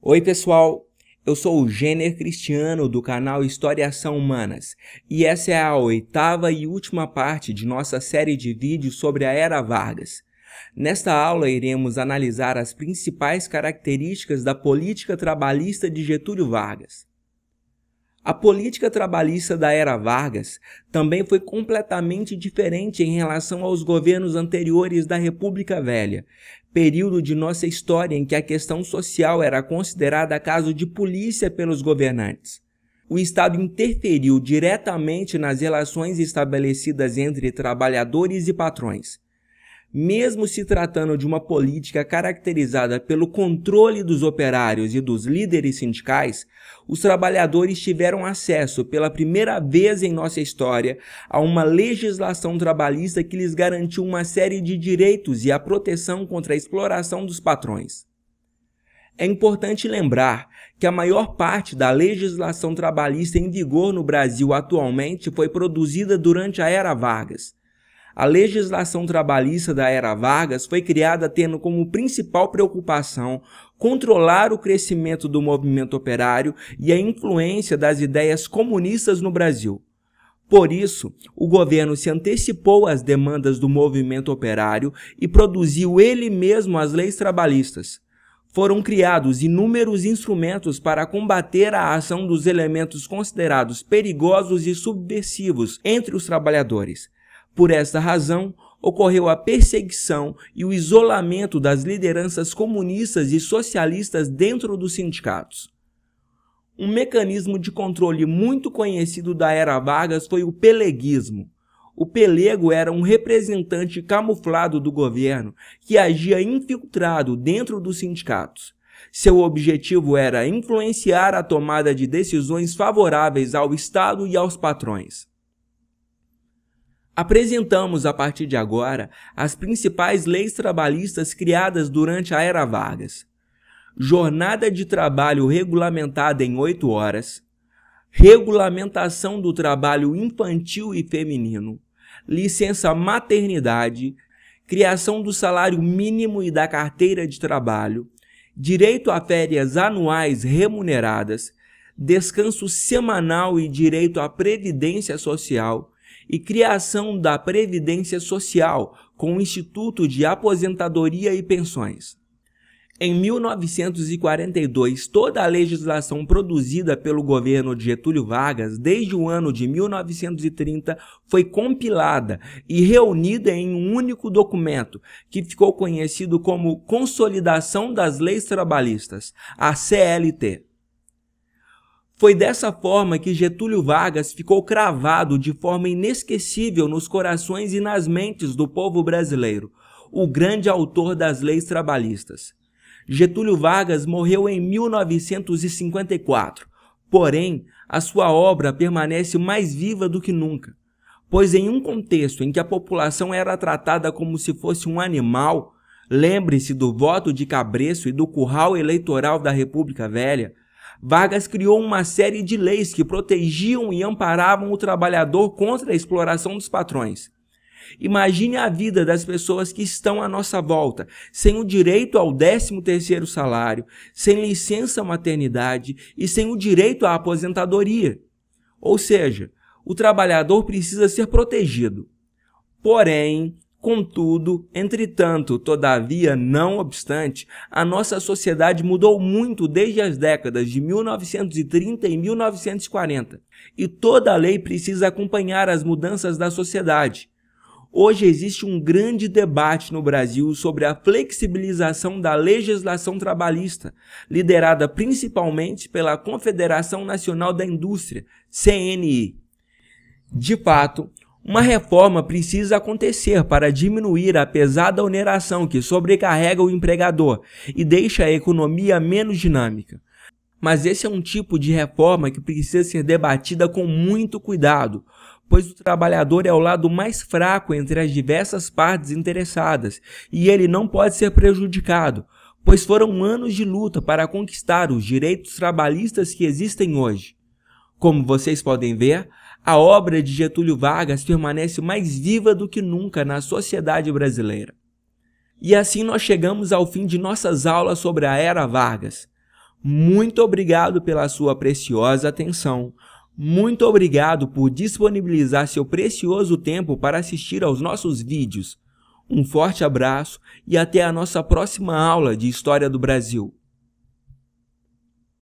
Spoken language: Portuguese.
Oi, pessoal! Eu sou o Gêner Cristiano do canal História Ação Humanas e essa é a oitava e última parte de nossa série de vídeos sobre a Era Vargas. Nesta aula, iremos analisar as principais características da política trabalhista de Getúlio Vargas. A política trabalhista da era Vargas também foi completamente diferente em relação aos governos anteriores da República Velha, período de nossa história em que a questão social era considerada caso de polícia pelos governantes. O Estado interferiu diretamente nas relações estabelecidas entre trabalhadores e patrões mesmo se tratando de uma política caracterizada pelo controle dos operários e dos líderes sindicais, os trabalhadores tiveram acesso pela primeira vez em nossa história a uma legislação trabalhista que lhes garantiu uma série de direitos e a proteção contra a exploração dos patrões. É importante lembrar que a maior parte da legislação trabalhista em vigor no Brasil atualmente foi produzida durante a era Vargas a legislação trabalhista da era Vargas foi criada tendo como principal preocupação controlar o crescimento do movimento operário e a influência das ideias comunistas no Brasil. Por isso, o governo se antecipou às demandas do movimento operário e produziu ele mesmo as leis trabalhistas. Foram criados inúmeros instrumentos para combater a ação dos elementos considerados perigosos e subversivos entre os trabalhadores. Por esta razão, ocorreu a perseguição e o isolamento das lideranças comunistas e socialistas dentro dos sindicatos. Um mecanismo de controle muito conhecido da era Vargas foi o peleguismo. O pelego era um representante camuflado do governo que agia infiltrado dentro dos sindicatos. Seu objetivo era influenciar a tomada de decisões favoráveis ao Estado e aos patrões. Apresentamos a partir de agora as principais leis trabalhistas criadas durante a Era Vargas. Jornada de trabalho regulamentada em 8 horas, regulamentação do trabalho infantil e feminino, licença maternidade, criação do salário mínimo e da carteira de trabalho, direito a férias anuais remuneradas, descanso semanal e direito à previdência social e criação da Previdência Social com o Instituto de Aposentadoria e Pensões. Em 1942, toda a legislação produzida pelo governo de Getúlio Vargas desde o ano de 1930 foi compilada e reunida em um único documento, que ficou conhecido como Consolidação das Leis Trabalhistas, a CLT. Foi dessa forma que Getúlio Vargas ficou cravado de forma inesquecível nos corações e nas mentes do povo brasileiro, o grande autor das leis trabalhistas. Getúlio Vargas morreu em 1954, porém, a sua obra permanece mais viva do que nunca, pois em um contexto em que a população era tratada como se fosse um animal, lembre-se do voto de cabreço e do curral eleitoral da República Velha, Vargas criou uma série de leis que protegiam e amparavam o trabalhador contra a exploração dos patrões. Imagine a vida das pessoas que estão à nossa volta, sem o direito ao 13º salário, sem licença maternidade e sem o direito à aposentadoria. Ou seja, o trabalhador precisa ser protegido. Porém, Contudo, entretanto, todavia, não obstante, a nossa sociedade mudou muito desde as décadas de 1930 e 1940, e toda lei precisa acompanhar as mudanças da sociedade. Hoje existe um grande debate no Brasil sobre a flexibilização da legislação trabalhista, liderada principalmente pela Confederação Nacional da Indústria, CNI. De fato, uma reforma precisa acontecer para diminuir a pesada oneração que sobrecarrega o empregador e deixa a economia menos dinâmica. Mas esse é um tipo de reforma que precisa ser debatida com muito cuidado, pois o trabalhador é o lado mais fraco entre as diversas partes interessadas e ele não pode ser prejudicado, pois foram anos de luta para conquistar os direitos trabalhistas que existem hoje. Como vocês podem ver, a obra de Getúlio Vargas permanece mais viva do que nunca na sociedade brasileira. E assim nós chegamos ao fim de nossas aulas sobre a Era Vargas. Muito obrigado pela sua preciosa atenção. Muito obrigado por disponibilizar seu precioso tempo para assistir aos nossos vídeos. Um forte abraço e até a nossa próxima aula de História do Brasil.